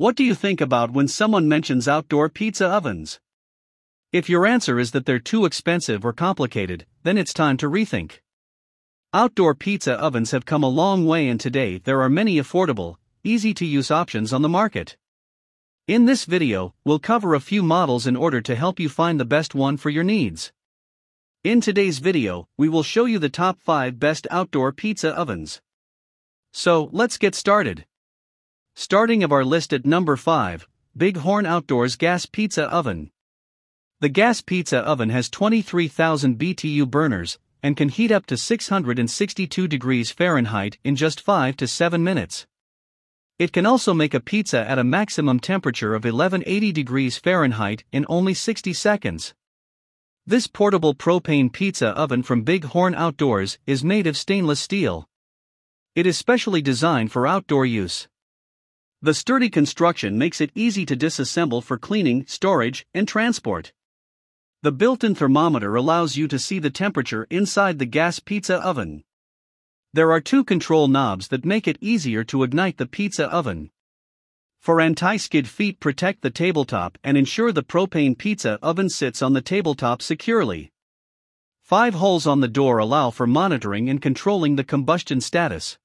What do you think about when someone mentions outdoor pizza ovens? If your answer is that they're too expensive or complicated, then it's time to rethink. Outdoor pizza ovens have come a long way, and today there are many affordable, easy to use options on the market. In this video, we'll cover a few models in order to help you find the best one for your needs. In today's video, we will show you the top 5 best outdoor pizza ovens. So, let's get started. Starting of our list at number 5, Bighorn Outdoors Gas Pizza Oven. The gas pizza oven has 23,000 BTU burners and can heat up to 662 degrees Fahrenheit in just 5 to 7 minutes. It can also make a pizza at a maximum temperature of 1180 degrees Fahrenheit in only 60 seconds. This portable propane pizza oven from Bighorn Outdoors is made of stainless steel. It is specially designed for outdoor use. The sturdy construction makes it easy to disassemble for cleaning, storage, and transport. The built-in thermometer allows you to see the temperature inside the gas pizza oven. There are two control knobs that make it easier to ignite the pizza oven. For anti-skid feet protect the tabletop and ensure the propane pizza oven sits on the tabletop securely. Five holes on the door allow for monitoring and controlling the combustion status.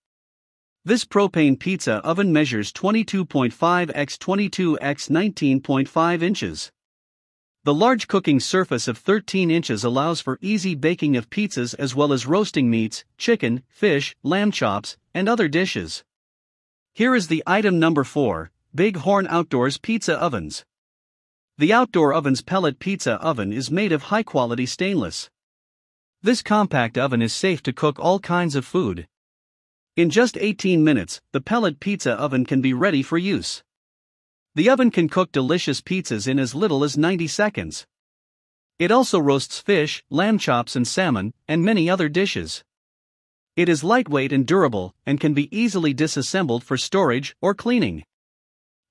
This propane pizza oven measures 22.5 x 22 x 19.5 inches. The large cooking surface of 13 inches allows for easy baking of pizzas as well as roasting meats, chicken, fish, lamb chops, and other dishes. Here is the item number 4 Big Horn Outdoors Pizza Ovens. The outdoor oven's pellet pizza oven is made of high quality stainless. This compact oven is safe to cook all kinds of food, in just 18 minutes, the pellet pizza oven can be ready for use. The oven can cook delicious pizzas in as little as 90 seconds. It also roasts fish, lamb chops, and salmon, and many other dishes. It is lightweight and durable, and can be easily disassembled for storage or cleaning.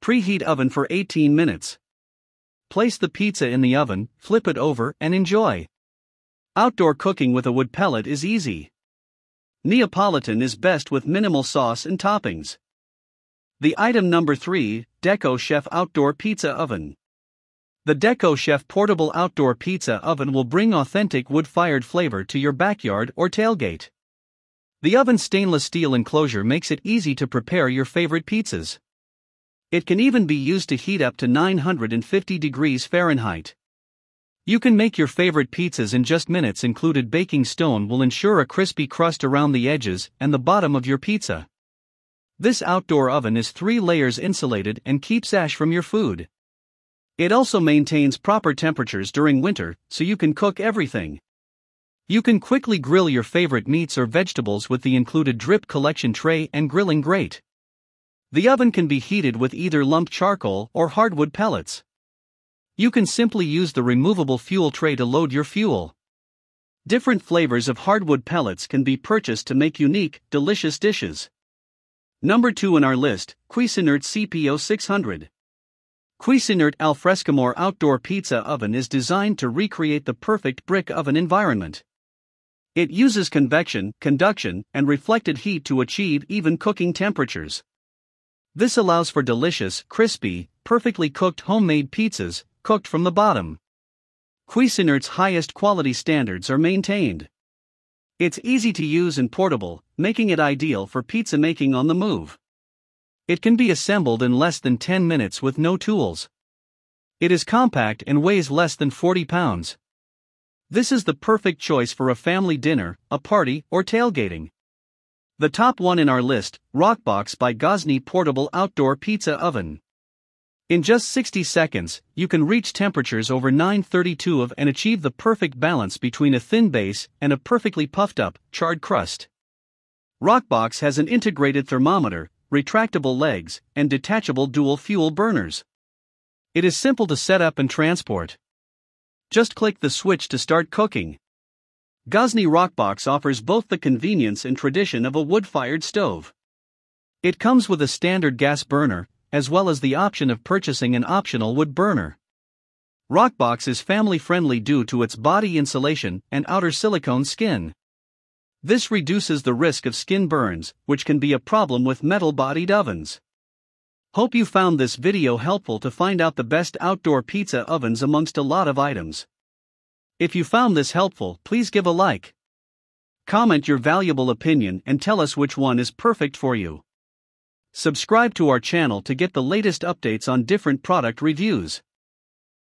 Preheat oven for 18 minutes. Place the pizza in the oven, flip it over, and enjoy. Outdoor cooking with a wood pellet is easy. Neapolitan is best with minimal sauce and toppings. The item number 3, Deco Chef Outdoor Pizza Oven. The Deco Chef portable outdoor pizza oven will bring authentic wood-fired flavor to your backyard or tailgate. The oven's stainless steel enclosure makes it easy to prepare your favorite pizzas. It can even be used to heat up to 950 degrees Fahrenheit. You can make your favorite pizzas in just minutes included baking stone will ensure a crispy crust around the edges and the bottom of your pizza. This outdoor oven is three layers insulated and keeps ash from your food. It also maintains proper temperatures during winter so you can cook everything. You can quickly grill your favorite meats or vegetables with the included drip collection tray and grilling grate. The oven can be heated with either lump charcoal or hardwood pellets. You can simply use the removable fuel tray to load your fuel. Different flavors of hardwood pellets can be purchased to make unique, delicious dishes. Number 2 in our list, Cuisinart CPO 600. Cuisinart Alfrescomore outdoor pizza oven is designed to recreate the perfect brick oven environment. It uses convection, conduction, and reflected heat to achieve even cooking temperatures. This allows for delicious, crispy, perfectly cooked homemade pizzas cooked from the bottom. Cuisinart's highest quality standards are maintained. It's easy to use and portable, making it ideal for pizza making on the move. It can be assembled in less than 10 minutes with no tools. It is compact and weighs less than 40 pounds. This is the perfect choice for a family dinner, a party, or tailgating. The top one in our list, Rockbox by Gosney Portable Outdoor Pizza Oven. In just 60 seconds, you can reach temperatures over 932 of and achieve the perfect balance between a thin base and a perfectly puffed up, charred crust. Rockbox has an integrated thermometer, retractable legs, and detachable dual fuel burners. It is simple to set up and transport. Just click the switch to start cooking. Gosney Rockbox offers both the convenience and tradition of a wood fired stove. It comes with a standard gas burner, as well as the option of purchasing an optional wood burner. Rockbox is family friendly due to its body insulation and outer silicone skin. This reduces the risk of skin burns, which can be a problem with metal bodied ovens. Hope you found this video helpful to find out the best outdoor pizza ovens amongst a lot of items. If you found this helpful, please give a like. Comment your valuable opinion and tell us which one is perfect for you. Subscribe to our channel to get the latest updates on different product reviews.